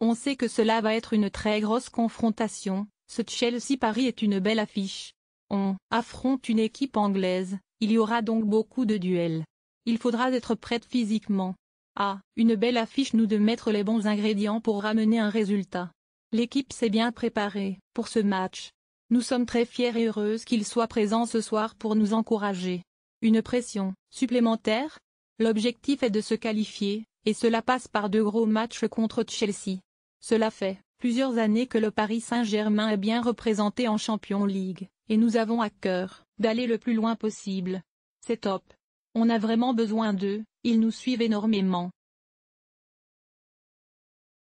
On sait que cela va être une très grosse confrontation, ce Chelsea-Paris est une belle affiche. On affronte une équipe anglaise, il y aura donc beaucoup de duels. Il faudra être prête physiquement, ah, une belle affiche nous de mettre les bons ingrédients pour ramener un résultat. L'équipe s'est bien préparée pour ce match. Nous sommes très fiers et heureuses qu'il soit présent ce soir pour nous encourager. Une pression supplémentaire L'objectif est de se qualifier, et cela passe par de gros matchs contre Chelsea. Cela fait plusieurs années que le Paris Saint-Germain est bien représenté en Champions League, et nous avons à cœur d'aller le plus loin possible. C'est top. On a vraiment besoin d'eux, ils nous suivent énormément.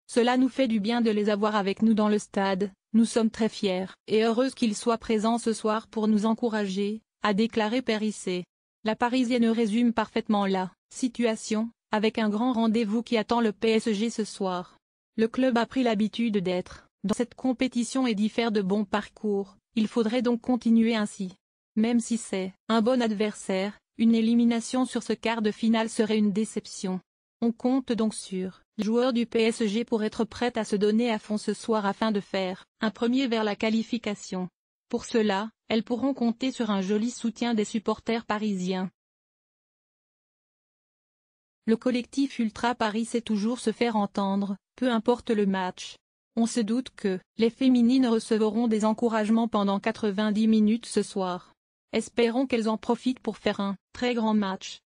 Cela nous fait du bien de les avoir avec nous dans le stade, nous sommes très fiers et heureuses qu'ils soient présents ce soir pour nous encourager, a déclaré Périssé. La Parisienne résume parfaitement la situation, avec un grand rendez-vous qui attend le PSG ce soir. Le club a pris l'habitude d'être dans cette compétition et d'y faire de bons parcours, il faudrait donc continuer ainsi. Même si c'est un bon adversaire, une élimination sur ce quart de finale serait une déception. On compte donc sur les joueurs du PSG pour être prêts à se donner à fond ce soir afin de faire un premier vers la qualification. Pour cela, elles pourront compter sur un joli soutien des supporters parisiens. Le collectif Ultra Paris sait toujours se faire entendre, peu importe le match. On se doute que les féminines recevront des encouragements pendant 90 minutes ce soir. Espérons qu'elles en profitent pour faire un très grand match.